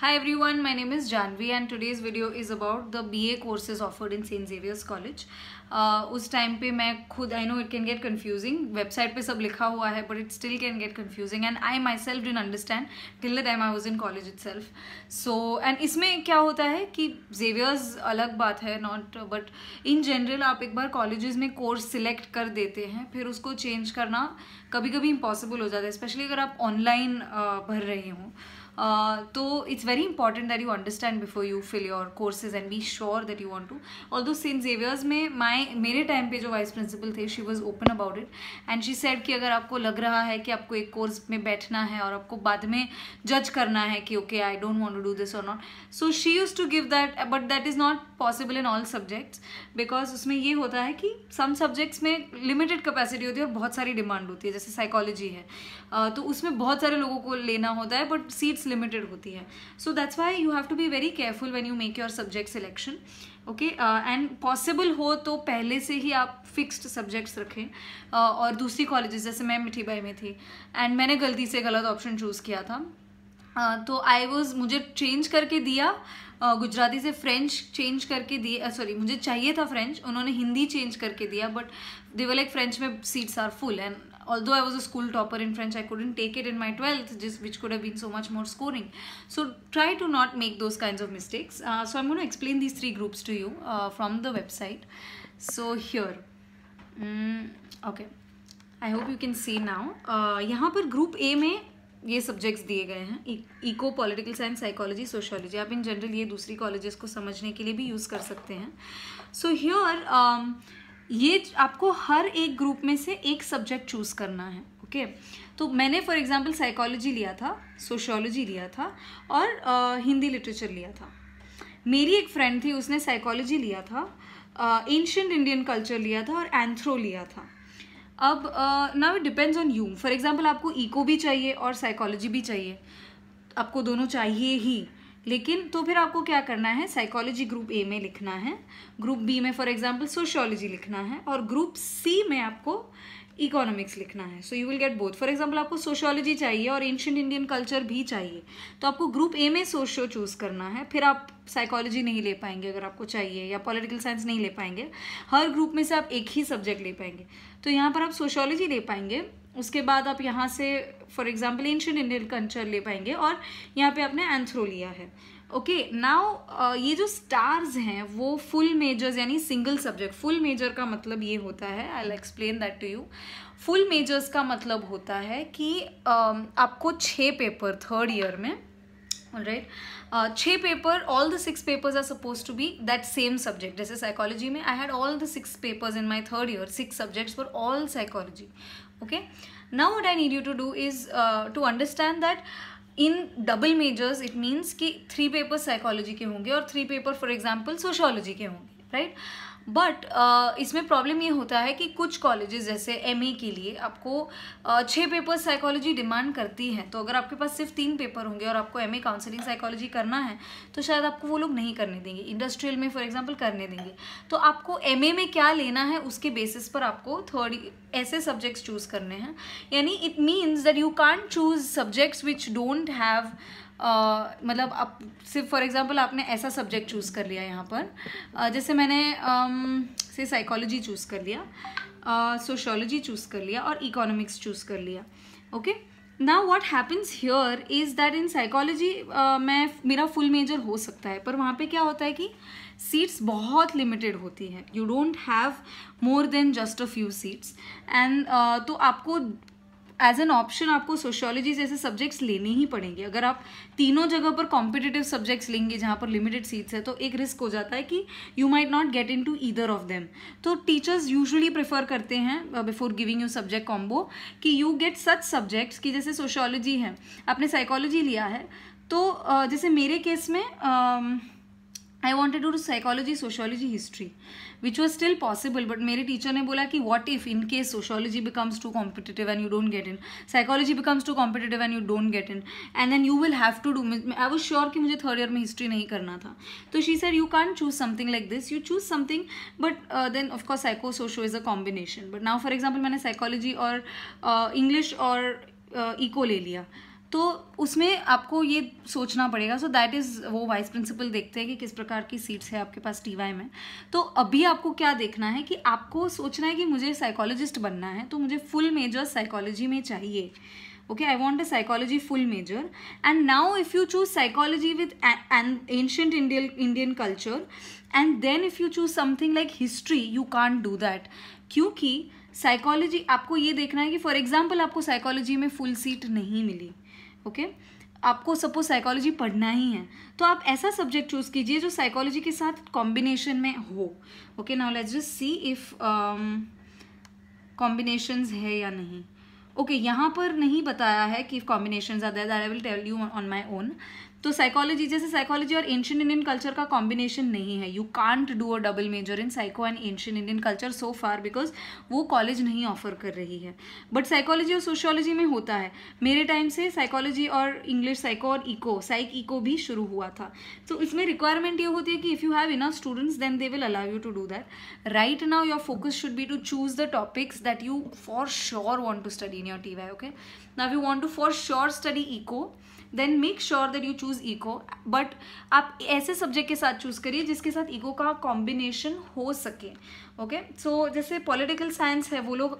Hi everyone, my name is Janvi and today's video is about the BA courses offered in St. Xavier's College. College uh, उस time पे मैं खुद I know it can get confusing website पे सब लिखा हुआ है but it still can get confusing and I myself didn't understand till the time I was in college itself so and इसमें क्या होता है कि जेवियर्स अलग बात है नॉट बट इन जनरल आप एक बार कॉलेज में कोर्स सिलेक्ट कर देते हैं फिर उसको चेंज करना कभी कभी इम्पॉसिबल हो जाता है स्पेशली अगर आप ऑनलाइन uh, भर रहे हों Uh, तो it's very important that you understand before you fill your courses and be sure that you want to all दो सेंट जेवियर्स में माई मेरे टाइम पे जो वाइस प्रिंसिपल थे she was open about it and she said कि अगर आपको लग रहा है कि आपको एक कोर्स में बैठना है और आपको बाद में जज करना है कि okay I don't want to do this और not so she use to give that but that is not possible in all subjects because उसमें ये होता है कि सम सब्जेक्ट्स में लिमिटेड कैपेसिटी होती है और बहुत सारी डिमांड होती है जैसे साइकोलॉजी है uh, तो उसमें बहुत सारे लोगों को लेना होता है बट सीट्स लिमिटेड होती है so that's why you have to be very careful when you make your subject selection okay and possible हो तो पहले से ही आप फिक्स्ड सब्जेक्ट्स रखें uh, और दूसरी कॉलेजेस जैसे मैं मिठी बाई में थी एंड मैंने गलती से गलत ऑप्शन चूज़ किया था uh, तो आई वॉज मुझे चेंज करके दिया Uh, गुजराती से फ्रेंच चेंज करके दिए सॉरी uh, मुझे चाहिए था फ्रेंच उन्होंने हिंदी चेंज करके दिया but they were like French में seats are full and although I was a school topper in French, I couldn't take it in my 12th, just which could have been so much more scoring. So try to not make those kinds of mistakes. Uh, so I'm going to explain these three groups to you uh, from the website. So here, mm, okay, I hope you can see now. Uh, यहाँ पर group A में ये subjects दिए गए हैं eco political science psychology sociology आप इन general ये दूसरी कॉलेजेस को समझने के लिए भी यूज़ कर सकते हैं सो so हियर ये आपको हर एक ग्रुप में से एक सब्जेक्ट चूज़ करना है ओके okay? तो मैंने फॉर एग्जांपल साइकोलॉजी लिया था सोशोलॉजी लिया था और आ, हिंदी लिटरेचर लिया था मेरी एक फ्रेंड थी उसने साइकोलॉजी लिया था एंशंट इंडियन कल्चर लिया था और एंथ्रो लिया था अब now it depends on you for example आपको इको भी चाहिए और साइकोलॉजी भी चाहिए आपको दोनों चाहिए ही लेकिन तो फिर आपको क्या करना है साइकोलॉजी ग्रुप ए में लिखना है ग्रुप बी में फॉर एग्जाम्पल सोशियोलॉजी लिखना है और ग्रुप सी में आपको इकोनॉमिक्स लिखना है so you will get both for example आपको सोशोलॉजी चाहिए और एंशियंट इंडियन कल्चर भी चाहिए तो आपको ग्रुप ए में सोशो चूज़ करना है फिर आप साइकोलॉजी नहीं ले पाएंगे अगर आपको चाहिए या पॉलिटिकल साइंस नहीं ले पाएंगे हर ग्रुप में से आप एक ही सब्जेक्ट ले पाएंगे तो यहाँ पर आप सोशोलॉजी ले पाएंगे उसके बाद आप यहाँ से for example ancient Indian culture ले पाएंगे और यहाँ पर आपने एंथ्रो लिया है ओके okay, नाउ uh, ये जो स्टार्स हैं वो फुल मेजर्स यानी सिंगल सब्जेक्ट फुल मेजर का मतलब ये होता है I explain that to you full majors का मतलब होता है कि um, uh, आपको छः पेपर थर्ड ईयर में राइट छः paper all the six papers are suppose to be that same subject जैसे साइकोलॉजी में I had all the six papers in my third year six subjects for all psychology okay now what I need you to do is to understand that in double majors it means कि three paper psychology के होंगे और three paper for example sociology के होंगे right but uh, इसमें problem ये होता है कि कुछ कॉलेजेस जैसे एम के लिए आपको uh, छः पेपर साइकोलॉजी डिमांड करती हैं तो अगर आपके पास सिर्फ तीन पेपर होंगे और आपको एम ए काउंसिलिंग साइकोलॉजी करना है तो शायद आपको वो लोग नहीं करने देंगे इंडस्ट्रियल में फॉर एग्जाम्पल करने देंगे तो आपको एम में क्या लेना है उसके बेसिस पर आपको थर्ड ऐसे सब्जेक्ट्स चूज़ करने हैं यानी it means that you can choose subjects which don't have मतलब आप सिर्फ फॉर एग्जांपल आपने ऐसा सब्जेक्ट चूज़ कर लिया यहाँ पर uh, जैसे मैंने um, से साइकोलॉजी चूज़ कर लिया सोशोलॉजी uh, चूज़ कर लिया और इकोनॉमिक्स चूज़ कर लिया ओके ना what happens here is that in psychology मैं मेरा फुल मेजर हो सकता है पर वहाँ पर क्या होता है कि सीट्स बहुत लिमिटेड होती हैं you don't have more than just a few seats and तो आपको एज एन ऑप्शन आपको सोशियोलॉजी जैसे सब्जेक्ट्स लेने ही पड़ेंगे अगर आप तीनों जगह पर कॉम्पिटेटिव सब्जेक्ट्स लेंगे जहाँ पर लिमिटेड सीट्स है तो एक रिस्क हो जाता है कि you might not get into either of them तो टीचर्स यूजली प्रेफर करते हैं before giving you subject combo कि यू गेट सच सब्जेक्ट्स कि जैसे सोशियोलॉजी है आपने साइकोलॉजी लिया है तो uh, जैसे मेरे केस में um, I wanted to do psychology sociology history which was still possible but मेरे टीचर ने बोला कि what if in case sociology becomes too competitive and you don't get in psychology becomes too competitive and you don't get in and then you will have to do I was sure कि मुझे third year में history नहीं करना था तो she said you can choose something like this you choose something but then of course psycho socio is a combination but now for example मैंने psychology और English uh, और इको uh, ले लिया तो उसमें आपको ये सोचना पड़ेगा सो दैट इज़ वो वाइस प्रिंसिपल देखते हैं कि किस प्रकार की सीट्स है आपके पास टी में तो अभी आपको क्या देखना है कि आपको सोचना है कि मुझे साइकोलॉजिस्ट बनना है तो मुझे फुल मेजर साइकोलॉजी में चाहिए okay I want a psychology full major and now if you choose psychology with ancient Indian Indian culture and then if you choose something like history you you do that क्योंकि psychology आपको ये देखना है कि for example आपको psychology में full seat नहीं मिली ओके आपको सपोज साइकोलॉजी पढ़ना ही है तो आप ऐसा सब्जेक्ट चूज़ कीजिए जो साइकोलॉजी के साथ कॉम्बिनेशन में हो okay now let's just see if combinations है या नहीं ओके okay, यहाँ पर नहीं बताया है कि combination are there I will tell you on my own तो साइकोलॉजी जैसे साइकोलॉजी और एंशियन इंडियन कल्चर का कॉम्बिनेशन नहीं है you can't do a double major in psycho and ancient Indian culture so far because वो college नहीं offer कर रही है बट साइकोलॉजी और सोशियोलॉजी में होता है मेरे टाइम से साइकोलॉजी और इंग्लिश साइको और इको साइक इको भी शुरू हुआ था तो इसमें रिक्वायरमेंट ये होती है कि if you have enough students then they will allow you to do that right now your focus should be to choose the topics that you for sure want to study in your T Y okay now you want to for sure study eco then make sure that you choose eco but आप ऐसे subject के साथ choose करिए जिसके साथ eco का combination हो सके ओके okay? सो so, जैसे पॉलिटिकल साइंस है वो लोग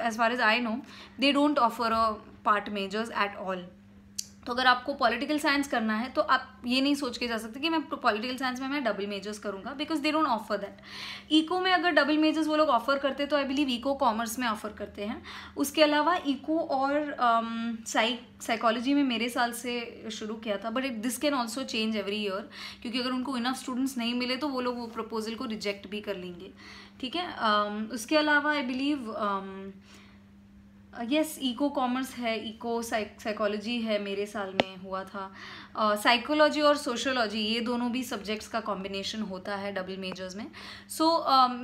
as far as I know they don't offer a part majors at all तो अगर आपको पॉलिटिकल साइंस करना है तो आप ये नहीं सोच के जा सकते कि मैं पॉलिटिकल साइंस में मैं डबल मेजर्स करूँगा because they don't offer that eco में अगर डबल मेजर्स वो लोग ऑफर करते तो आई बिलीव इको कॉमर्स में ऑफर करते हैं उसके अलावा इको और साइक um, साइकोलॉजी में मेरे साल से शुरू किया था but it this can also change every year क्योंकि अगर उनको इनफ स्टूडेंट्स नहीं मिले तो वो लोग वो प्रपोजल को रिजेक्ट भी कर लेंगे ठीक है um, उसके अलावा I believe um, yes eco commerce है इको साइकोलॉजी है मेरे साल में हुआ था साइकोलॉजी uh, और सोशोलॉजी ये दोनों भी सब्जेक्ट्स का कॉम्बिनेशन होता है डबल मेजर्स में so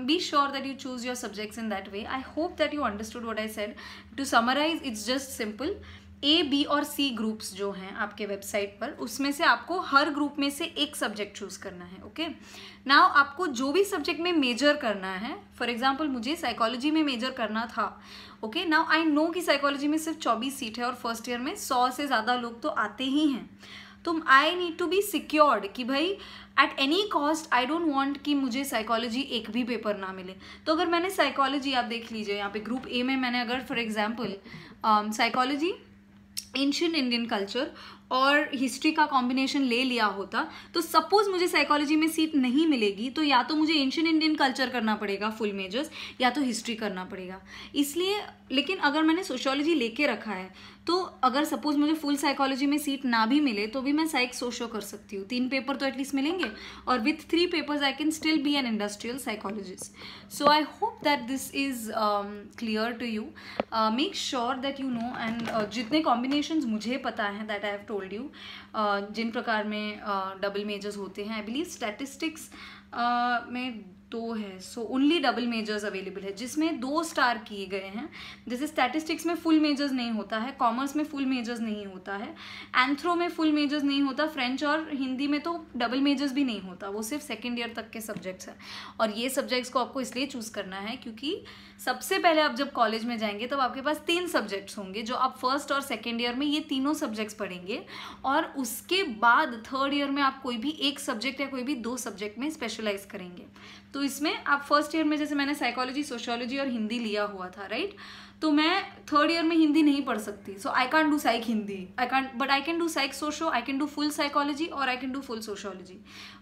be sure that you choose your subjects in that way I hope that you understood what I said to summarize it's just simple A B और C groups जो हैं आपके website पर उसमें से आपको हर group में से एक सब्जेक्ट चूज़ करना है ओके okay? नाउ आपको जो भी सब्जेक्ट में मेजर करना है फॉर एग्जांपल मुझे साइकोलॉजी में मेजर करना था ओके नाउ आई नो कि साइकोलॉजी में सिर्फ चौबीस सीट है और फर्स्ट ईयर में सौ से ज़्यादा लोग तो आते ही हैं तो I need to be secured कि भाई at any cost I don't want कि मुझे साइकोलॉजी एक भी पेपर ना मिले तो अगर मैंने साइकोलॉजी आप देख लीजिए यहाँ पे ग्रुप ए में मैंने अगर for example psychology ancient Indian culture और हिस्ट्री का कॉम्बिनेशन ले लिया होता तो सपोज मुझे साइकोलॉजी में सीट नहीं मिलेगी तो या तो मुझे एंशियन इंडियन कल्चर करना पड़ेगा फुल मेजर्स या तो हिस्ट्री करना पड़ेगा इसलिए लेकिन अगर मैंने सोशोलॉजी लेके रखा है तो अगर सपोज मुझे फुल साइकोलॉजी में सीट ना भी मिले तो भी मैं साइक सोशो कर सकती हूँ तीन पेपर तो एटलीस्ट मिलेंगे और with three papers I can still be an industrial psychologist so I hope that this is clear to you make sure that you know and जितने कॉम्बिनेशन मुझे पता है that I have told told you uh, जिन प्रकार में double uh, measures होते हैं I believe statistics में दो है so only double majors available है जिसमें दो स्टार किए गए हैं जैसे स्टैटिस्टिक्स में फुल मेजर्स नहीं होता है कॉमर्स में फुल मेजर्स नहीं होता है एंथ्रो में फुल मेजर्स नहीं होता फ्रेंच और हिंदी में तो डबल मेजर्स भी नहीं होता वो सिर्फ सेकेंड ईयर तक के सब्जेक्ट्स हैं और ये सब्जेक्ट्स को आपको इसलिए चूज़ करना है क्योंकि सबसे पहले आप जब कॉलेज में जाएंगे तब आपके पास तीन सब्जेक्ट्स होंगे जो आप फर्स्ट और सेकेंड ईयर में ये तीनों सब्जेक्ट्स पढ़ेंगे और उसके बाद थर्ड ईयर में आप कोई भी एक सब्जेक्ट या कोई भी दो सब्जेक्ट में स्पेशलाइज करेंगे तो तो इसमें आप फर्स्ट ईयर में जैसे मैंने साइकोलॉजी सोशोलॉजी और हिंदी लिया हुआ था राइट तो मैं थर्ड ईयर में हिंदी नहीं पढ़ सकती so I can do psych Hindi I can but I can do psych socio I can do full psychology और I can do full sociology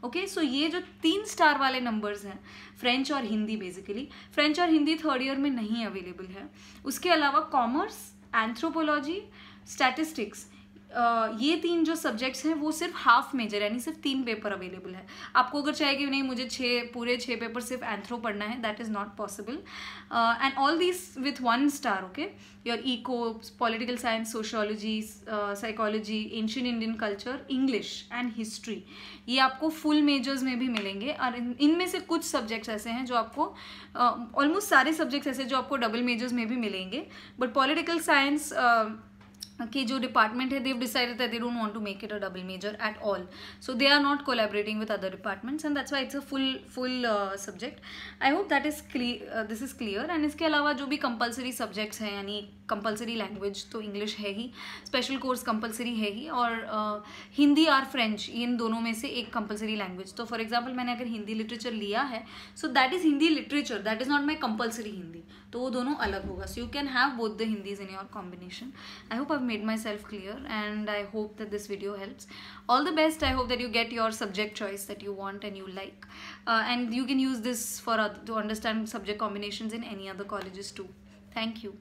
okay so ये जो तीन स्टार वाले नंबर्स हैं फ्रेंच और हिंदी बेसिकली फ्रेंच और हिंदी थर्ड ईयर में नहीं अवेलेबल है उसके अलावा कॉमर्स एंथ्रोपोलॉजी स्टैटिस्टिक्स ये तीन जो सब्जेक्ट्स हैं वो सिर्फ हाफ मेजर यानी सिर्फ तीन पेपर अवेलेबल है आपको अगर चाहिए कि नहीं मुझे छः पूरे छः पेपर सिर्फ एंथ्रो पढ़ना है that is not possible and all this with one star okay your eco political science sociology psychology ancient Indian culture English and history ये आपको फुल मेजर्स में भी मिलेंगे और इनमें से कुछ सब्जेक्ट्स ऐसे हैं जो आपको ऑलमोस्ट uh, सारे सब्जेक्ट्स ऐसे जो आपको डबल मेजर्स में भी मिलेंगे बट पॉलिटिकल साइंस कि जो डिपार्टमेंट है they've decided that they don't want to make it a double major at all so they are not collaborating with other departments and that's why it's a full full subject I hope that is clear this is clear and इसके अलावा जो भी compulsory subjects हैं यानी compulsory language तो English है ही special course compulsory है ही और हिंदी uh, और फ्रेंच इन दोनों में से एक कंपलसरी लैंग्वेज तो फॉर एग्जाम्पल मैंने अगर हिंदी लिटरेचर लिया है so that is Hindi literature that is not my compulsory Hindi तो वो दोनों अलग होगा so you can have both the Hindis in your combination I hope I made myself clear and I hope that this video helps. All the best. I hope that you get your subject choice that you want and you like. Uh, and you can use this for uh, to understand subject combinations in any other colleges too. Thank you.